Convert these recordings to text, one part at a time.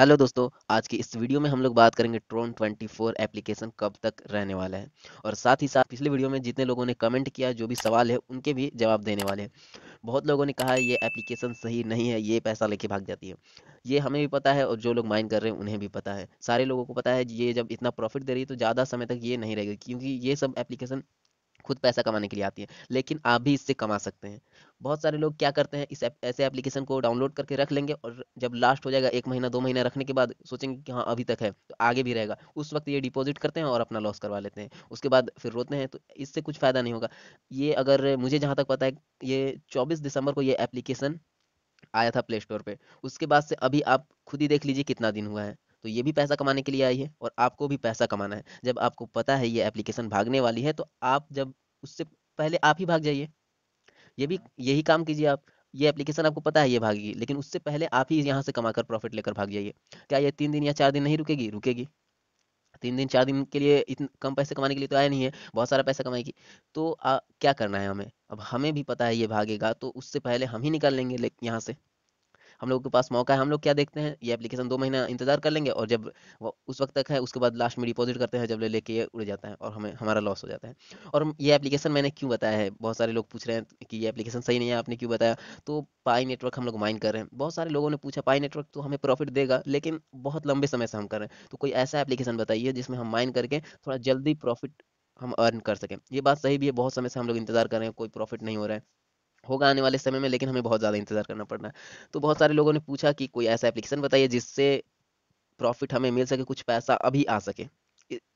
Hello दोस्तों आज की इस वीडियो में हम लोग बात करेंगे ट्रोन 24 एप्लीकेशन कब तक रहने वाला है और साथ ही साथ पिछले वीडियो में जितने लोगों ने कमेंट किया जो भी सवाल है उनके भी जवाब देने वाले हैं बहुत लोगों ने कहा है ये एप्लीकेशन सही नहीं है ये पैसा लेके भाग जाती है ये हमें भी पता है और जो लोग माइन कर रहे हैं उन्हें भी पता है सारे लोगों को पता है ये जब इतना प्रॉफिट दे रही है तो ज़्यादा समय तक ये नहीं रहेगी क्योंकि ये सब एप्लीकेशन खुद पैसा कमाने के लिए आती है लेकिन आप भी इससे कमा सकते हैं बहुत सारे लोग क्या करते हैं इस ऐसे एप्लीकेशन को डाउनलोड करके रख लेंगे और जब लास्ट हो जाएगा एक महीना दो महीना रखने के बाद सोचेंगे कि हाँ अभी तक है तो आगे भी रहेगा उस वक्त ये डिपॉजिट करते हैं और अपना लॉस करवा लेते हैं उसके बाद फिर रोते हैं तो इससे कुछ फ़ायदा नहीं होगा ये अगर मुझे जहाँ तक पता है ये चौबीस दिसंबर को ये एप्लीकेशन आया था प्ले स्टोर पर उसके बाद से अभी आप खुद ही देख लीजिए कितना दिन हुआ है तो ये भी पैसा कमाने के लिए आई है और आपको भी पैसा कमाना है जब आपको पता है ये एप्लीकेशन भागने वाली है तो आप जब उससे पहले आप ही भाग जाइए ये भी हाँ। यही काम कीजिए आप ये एप्लीकेशन आपको पता है ये भागेगी लेकिन उससे पहले आप ही यहाँ से कमाकर प्रॉफिट लेकर भाग जाइए क्या ये तीन दिन या चार दिन नहीं रुकेगी रुकेगी तीन दिन चार दिन के लिए इतने कम पैसे कमाने के लिए तो आया नहीं है बहुत सारा पैसा कमाएगी तो आ, क्या करना है हमें अब हमें भी पता है ये भागेगा तो उससे पहले हम ही निकाल लेंगे यहाँ से हम लोगों के पास मौका है हम लोग क्या देखते हैं ये एप्लीकेशन दो महीना इंतजार कर लेंगे और जब उस वक्त तक है उसके बाद लास्ट में डिपॉजिट करते हैं जब ले लेके ये उड़ जाता है और हमें हमारा लॉस हो जाता है और ये एप्लीकेशन मैंने क्यों बताया है बहुत सारे लोग पूछ रहे हैं कि ये एप्लीकेशन सही नहीं है आपने क्यों बताया तो पाई नेटवर्क हम लोग माइन कर रहे हैं बहुत सारे लोगों ने पूछा पाई नेटवर्क तो हमें प्रॉफिट देगा लेकिन बहुत लंबे समय से हम कर रहे हैं तो कोई ऐसा एप्लीकेशन बताइए जिसमें हम माइन करके थोड़ा जल्दी प्रॉफिट हम अर्न कर सकें ये बात सही भी है बहुत समय से हम लोग इंतजार कर रहे हैं कोई प्रॉफिट नहीं हो रहा है होगा आने वाले समय में लेकिन हमें बहुत ज़्यादा इंतज़ार करना पड़ना है तो बहुत सारे लोगों ने पूछा कि कोई ऐसा एप्लीकेशन बताइए जिससे प्रॉफिट हमें मिल सके कुछ पैसा अभी आ सके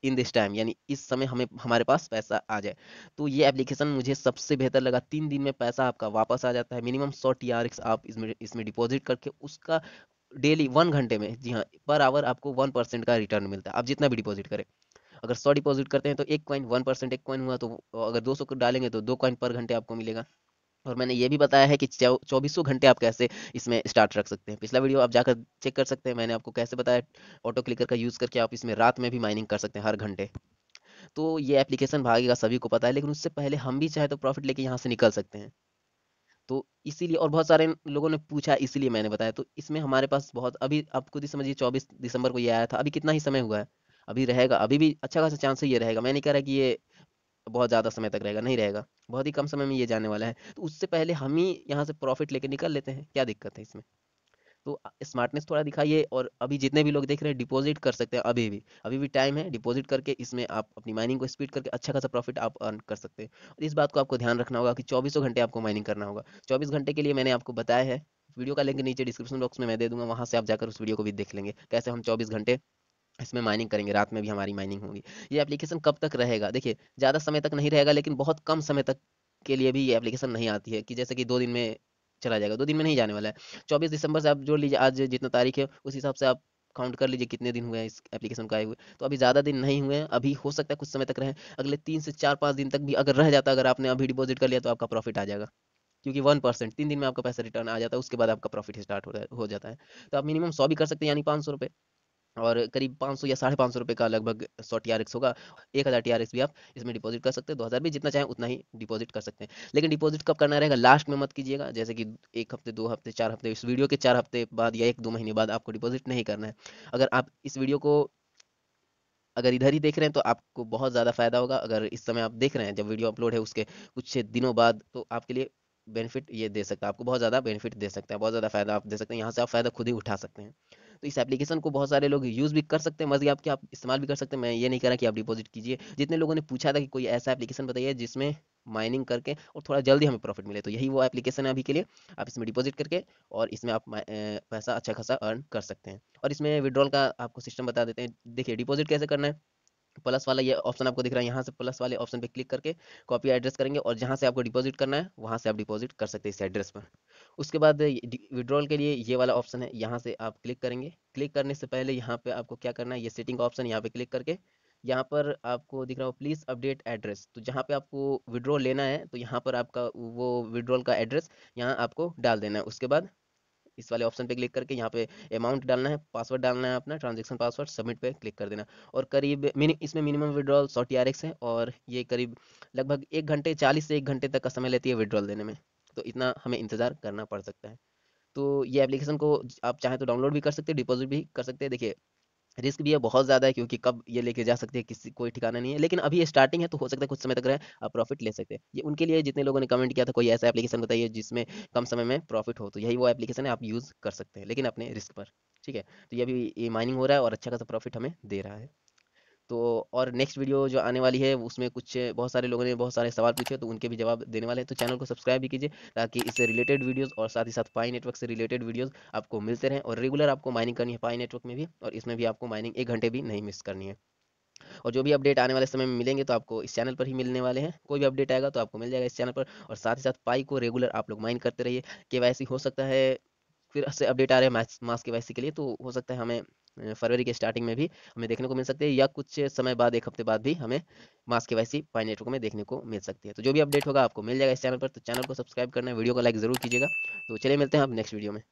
इन दिस टाइम यानी इस समय हमें हमारे पास पैसा आ जाए तो ये एप्लीकेशन मुझे सबसे बेहतर लगा तीन दिन में पैसा आपका वापस आ जाता है मिनिमम सौ टी आर आप इसमें इसमें डिपॉजिट करके उसका डेली वन घंटे में जी हाँ पर आवर आपको वन परसेंट का रिटर्न मिलता है आप जितना भी डिपॉजिट करें अगर सौ डिपॉजिट करते हैं तो एक कॉइन वन परसेंट एक क्वाइन हुआ तो अगर दो सौ डालेंगे तो दो कॉइन पर घंटे आपको मिलेगा और मैंने ये भी बताया है कि चौबीसों घंटे आप कैसे इसमें स्टार्ट रख सकते हैं पिछला वीडियो आप जाकर चेक कर सकते हैं मैंने आपको कैसे बताया ऑटो क्लिकर का यूज़ करके आप इसमें रात में भी माइनिंग कर सकते हैं हर घंटे तो ये एप्लीकेशन भागेगा सभी को पता है लेकिन उससे पहले हम भी चाहे तो प्रॉफिट लेके यहाँ से निकल सकते हैं तो इसीलिए और बहुत सारे लोगों ने पूछा इसीलिए मैंने बताया तो इसमें हमारे पास बहुत अभी आप खुद ही समझिए चौबीस दिसंबर को ये आया था अभी कितना ही समय हुआ है अभी रहेगा अभी भी अच्छा खासा चांस ये रहेगा मैं नहीं कह रहा कि ये तो बहुत ज़्यादा समय तक रहेगा नहीं रहेगा बहुत ही कम समय में ये जाने वाला है तो उससे पहले हम ही यहाँ से प्रॉफिट लेके निकल लेते हैं क्या दिक्कत है इसमें तो स्मार्टनेस थोड़ा दिखाइए और अभी जितने भी लोग देख रहे हैं डिपॉजिट कर सकते हैं अभी भी अभी भी टाइम है डिपॉजिट करके इसमें आप अपनी माइनिंग को स्पीड करके अच्छा खासा प्रॉफिट आप अर्न कर सकते हैं और इस बात को आपको ध्यान रखना होगा कि चौबीसों घंटे आपको माइनिंग करना होगा चौबीस घंटे के लिए मैंने आपको बताया है वीडियो का लिंक नीचे डिस्क्रिप्शन बॉक्स में मैं दे दूंगा वहाँ से आप जाकर उस वीडियो को भी देख लेंगे कैसे हम चौबीस घंटे इसमें माइनिंग करेंगे रात में भी हमारी माइनिंग होगी ये एप्लीकेशन कब तक रहेगा देखिए ज़्यादा समय तक नहीं रहेगा लेकिन बहुत कम समय तक के लिए भी ये एप्लीकेशन नहीं आती है कि जैसे कि दो दिन में चला जाएगा दो दिन में नहीं जाने वाला है चौबीस दिसंबर से आप जोड़ लीजिए आज जितना तारीख है उस हिसाब से आप काउंट कर लीजिए कितने दिन हुए हैं इस एप्लीकेशन को आए हुए तो अभी ज़्यादा दिन नहीं हुए हैं अभी हो सकता है कुछ समय तक रहें अगले तीन से चार पाँच दिन तक भी अगर रह जाता अगर आपने अभी डिपॉजिट कर लिया तो आपका प्रॉफिट आ जाएगा क्योंकि वन परसेंट तीन दिन में आपका पैसा रिटर्न आ जाता है उसके बाद आपका प्रॉफिट स्टार्ट हो जाता है तो आप मिनिमम सौ भी कर सकते हैं यानी पाँच सौ रुपये और करीब 500 या साढ़े पाँच सौ का लगभग 100 टी होगा एक हज़ार टी भी आप इसमें डिपॉजिट कर सकते हैं दो हज़ार भी जितना चाहें उतना ही डिपॉजिट कर सकते हैं लेकिन डिपॉजिट कब करना रहेगा लास्ट में मत कीजिएगा जैसे कि एक हफ्ते दो हफ्ते चार हफ्ते इस वीडियो के चार हफ्ते बाद या एक दो महीने बाद आपको डिपॉजिट नहीं करना है अगर आप इस वीडियो को अगर इधर ही देख रहे हैं तो आपको बहुत ज़्यादा फायदा होगा अगर इस समय आप देख रहे हैं जब वीडियो अपलोड है उसके कुछ दिनों बाद तो आपके लिए बेनिफिट ये दे सकता है आपको बहुत ज़्यादा बेनिफिट दे सकता है बहुत ज़्यादा फायदा आप दे सकते हैं यहाँ से आप फायदा खुद ही उठा सकते हैं तो इस एप्लीकेशन को बहुत सारे लोग यूज़ भी कर सकते हैं मजे आपके आप इस्तेमाल भी कर सकते हैं मैं ये नहीं कह रहा कि आप डिपॉजिट कीजिए जितने लोगों ने पूछा था कि कोई ऐसा एप्लीकेशन बताइए जिसमें माइनिंग करके और थोड़ा जल्दी हमें प्रॉफिट मिले तो यही वो एप्लीकेशन है अभी के लिए आप इसमें डिपॉजिट करके और इसमें आप पैसा अच्छा खासा अर्न कर सकते हैं और इसमें विड्रॉल का आपको सिस्टम बता देते हैं देखिए डिपॉजिट कैसे करना है प्लस वाला ये ऑप्शन आपको दिख रहा है यहाँ से प्लस वाले ऑप्शन पे क्लिक करके कॉपी एड्रेस करेंगे और जहाँ से आपको डिपॉजिट करना है वहाँ से आप डिपॉजिट कर सकते हैं इस एड्रेस पर उसके बाद विड्रॉल के लिए ये वाला ऑप्शन है यहाँ से आप क्लिक करेंगे क्लिक करने से पहले यहाँ पे आपको क्या करना है ये सेटिंग ऑप्शन यहाँ पे क्लिक करके यहाँ पर आपको दिख रहा हो प्लीज़ अपडेट एड्रेस तो जहाँ पे आपको विड्रॉल लेना है तो यहाँ पर आपका वो विड्रॉल का एड्रेस यहाँ आपको डाल देना है उसके बाद इस वाले ऑप्शन पे क्लिक करके यहाँ पे अमाउंट डालना है पासवर्ड डालना है अपना ट्रांजेक्शन पासवर्ड सबमिट पे क्लिक कर देना और करीब मिनि, इसमें मिनिमम विड्रॉल सौ टी है और ये करीब लगभग एक घंटे चालीस से एक घंटे तक का समय लेती है विड्रॉल देने में तो इतना हमें इंतजार करना पड़ सकता है तो ये एप्लीकेशन को आप चाहें तो डाउनलोड भी कर सकते हैं डिपॉजिट भी कर सकते हैं देखिए रिस्क भी है बहुत ज़्यादा है क्योंकि कब ये लेके जा सकते हैं किसी कोई ठिकाना नहीं है लेकिन अभी ये स्टार्टिंग है तो हो सकता है कुछ समय तक रहे आप प्रॉफिट ले सकते हैं ये उनके लिए जितने लोगों ने कमेंट किया था कोई ऐसा एप्लीकेशन बताइए जिसमें कम समय में प्रॉफिट हो तो यही वो एप्लीकेशन है आप यूज़ कर सकते हैं लेकिन अपने रिस्क पर ठीक है तो ये अभी ये माइनिंग हो रहा है और अच्छा खासा प्रॉफिट हमें दे रहा है तो और नेक्स्ट वीडियो जो आने वाली है उसमें कुछ बहुत सारे लोगों ने बहुत सारे सवाल पूछे तो उनके भी जवाब देने वाले हैं तो चैनल को सब्सक्राइब भी कीजिए ताकि इससे रिलेटेड वीडियोज़ और साथ ही साथ पाई नेटवर्क से रिलेटेड वीडियोज आपको मिलते रहें और रेगुलर आपको माइनिंग करनी है पाई नेटवर्क में भी और इसमें भी आपको माइनिंग एक घंटे भी नहीं मिस करनी है और जो भी अपडेट आने वाले समय में मिलेंगे तो आपको इस चैनल पर ही मिलने वाले हैं कोई भी अपडेट आएगा तो आपको मिल जाएगा इस चैनल पर और साथ ही साथ पाई को रेगुलर आप लोग माइन करते रहिए के हो सकता है फिर से अपडेट आ रहे हैं मास के के लिए तो हो सकता है हमें फरवरी के स्टार्टिंग में भी हमें देखने को मिल सकते है या कुछ समय बाद एक हफ्ते बाद भी हमें मास के वैसी पाइन नेटवर्क में देखने को मिल सकती है तो जो भी अपडेट होगा आपको मिल जाएगा इस चैनल पर तो चैनल को सब्सक्राइब करना वीडियो को लाइक जरूर कीजिएगा तो चलिए मिलते हैं आप नेक्स्ट वीडियो में